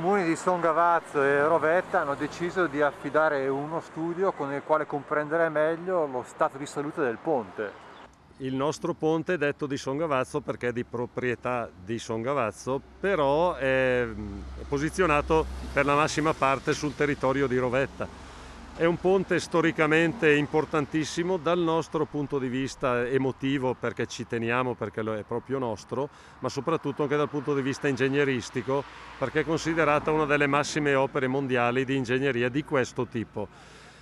comuni di Son Gavazzo e Rovetta hanno deciso di affidare uno studio con il quale comprendere meglio lo stato di salute del ponte. Il nostro ponte è detto di Son Gavazzo perché è di proprietà di Son Gavazzo, però mm, è posizionato per la massima parte sul territorio di Rovetta è un ponte storicamente importantissimo dal nostro punto di vista emotivo perché ci teniamo, perché è proprio nostro, ma soprattutto anche dal punto di vista ingegneristico perché è considerata una delle massime opere mondiali di ingegneria di questo tipo.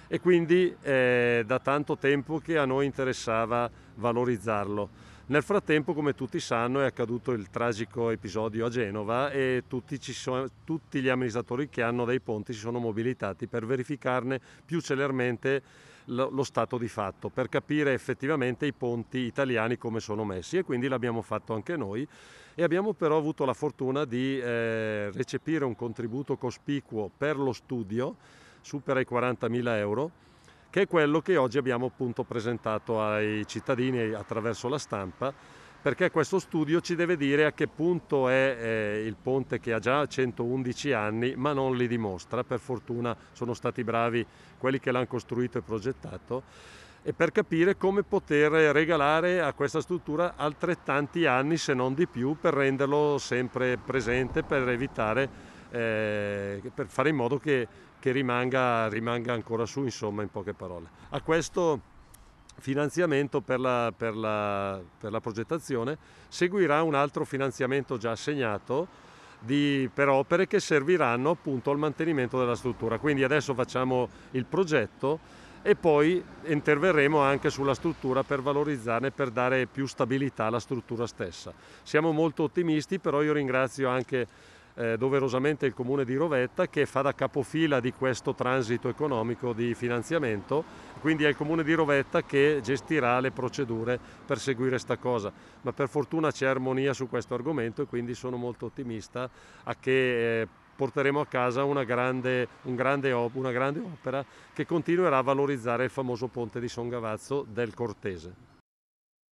E quindi è da tanto tempo che a noi interessava valorizzarlo. Nel frattempo, come tutti sanno, è accaduto il tragico episodio a Genova e tutti, sono, tutti, gli amministratori che hanno dei ponti si sono mobilitati per verificarne più celermente lo stato di fatto, per capire effettivamente i ponti italiani come sono messi e quindi l'abbiamo fatto anche noi e abbiamo però avuto la fortuna di eh, recepire un contributo cospicuo per lo studio, supera i 40.000 euro che è quello che oggi abbiamo appunto presentato ai cittadini attraverso la stampa, perché questo studio ci deve dire a che punto è eh, il ponte che ha già 111 anni ma non li dimostra, per fortuna sono stati bravi quelli che l'hanno costruito e progettato, e per capire come poter regalare a questa struttura altrettanti anni se non di più per renderlo sempre presente, per evitare eh, per fare in modo che, che rimanga, rimanga, ancora su, insomma, in poche parole. A questo finanziamento per la, per la, per la progettazione seguirà un altro finanziamento già assegnato di, per opere che serviranno appunto al mantenimento della struttura. Quindi adesso facciamo il progetto e poi interverremo anche sulla struttura per valorizzarne, per dare più stabilità alla struttura stessa. Siamo molto ottimisti, però io ringrazio anche eh, doverosamente il comune di Rovetta che fa da capofila di questo transito economico di finanziamento, quindi è il comune di Rovetta che gestirà le procedure per seguire questa cosa, ma per fortuna c'è armonia su questo argomento e quindi sono molto ottimista a che eh, porteremo a casa una grande, un grande una grande opera che continuerà a valorizzare il famoso ponte di Son Gavazzo del Cortese.